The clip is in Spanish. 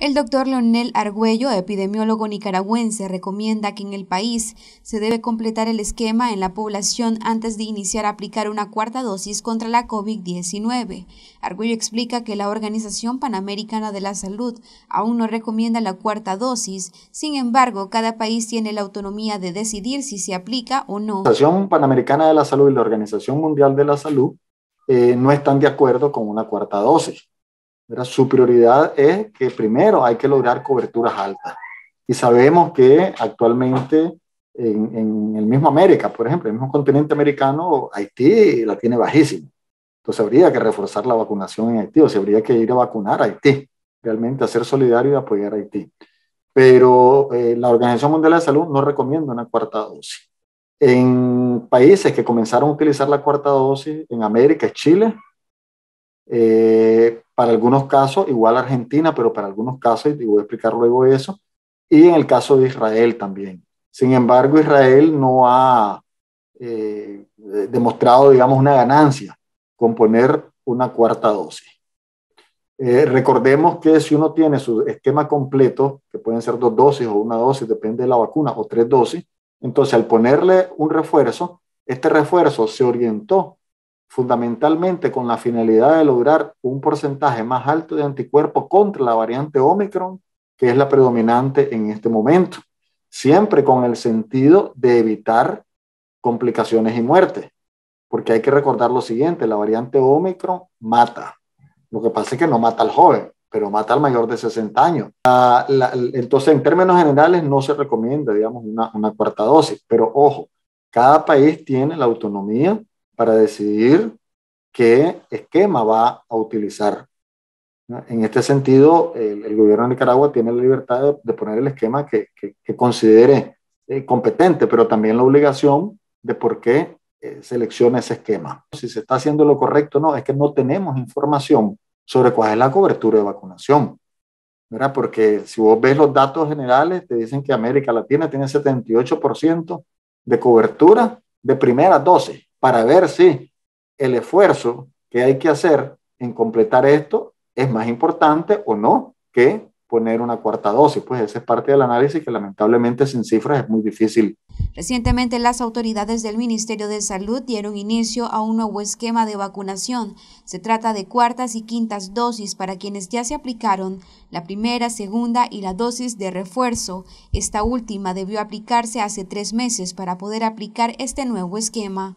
El doctor Leonel Argüello, epidemiólogo nicaragüense, recomienda que en el país se debe completar el esquema en la población antes de iniciar a aplicar una cuarta dosis contra la COVID-19. Argüello explica que la Organización Panamericana de la Salud aún no recomienda la cuarta dosis, sin embargo, cada país tiene la autonomía de decidir si se aplica o no. La Organización Panamericana de la Salud y la Organización Mundial de la Salud eh, no están de acuerdo con una cuarta dosis. Su prioridad es que primero hay que lograr coberturas altas. Y sabemos que actualmente en, el mismo América, por ejemplo, el mismo continente americano, Haití la tiene bajísima. Entonces habría que reforzar la vacunación en Haití, o se habría que ir a vacunar a Haití, realmente a ser solidario y apoyar a Haití. Pero eh, la Organización Mundial de la Salud no recomienda una cuarta dosis. En países que comenzaron a utilizar la cuarta dosis, en América, Chile, eh, para algunos casos igual Argentina, pero para algunos casos, y voy a explicar luego eso, y en el caso de Israel también. Sin embargo, Israel no ha eh, demostrado, digamos, una ganancia con poner una cuarta dosis. Eh, recordemos que si uno tiene su esquema completo, que pueden ser dos dosis o una dosis, depende de la vacuna, o tres dosis, entonces al ponerle un refuerzo, este refuerzo se orientó fundamentalmente con la finalidad de lograr un porcentaje más alto de anticuerpos contra la variante Omicron, que es la predominante en este momento, siempre con el sentido de evitar complicaciones y muertes, porque hay que recordar lo siguiente, la variante Omicron mata. Lo que pasa es que no mata al joven, pero mata al mayor de 60 años. entonces, en términos generales, no se recomienda, digamos, una, una cuarta dosis, pero ojo, cada país tiene la autonomía para decidir qué esquema va a utilizar. En este sentido, el, gobierno de Nicaragua tiene la libertad de, poner el esquema que, considere eh, competente, pero también la obligación de por qué eh, selecciona ese esquema. Si se está haciendo lo correcto o no, es que no tenemos información sobre cuál es la cobertura de vacunación. ¿verdad? Porque si vos ves los datos generales, te dicen que América Latina tiene 78% de cobertura de primera dosis para ver si el esfuerzo que hay que hacer en completar esto es más importante o no que poner una cuarta dosis. Pues esa es parte del análisis que lamentablemente sin cifras es muy difícil. Recientemente las autoridades del Ministerio de Salud dieron inicio a un nuevo esquema de vacunación. Se trata de cuartas y quintas dosis para quienes ya se aplicaron la primera, segunda y la dosis de refuerzo. Esta última debió aplicarse hace tres meses para poder aplicar este nuevo esquema.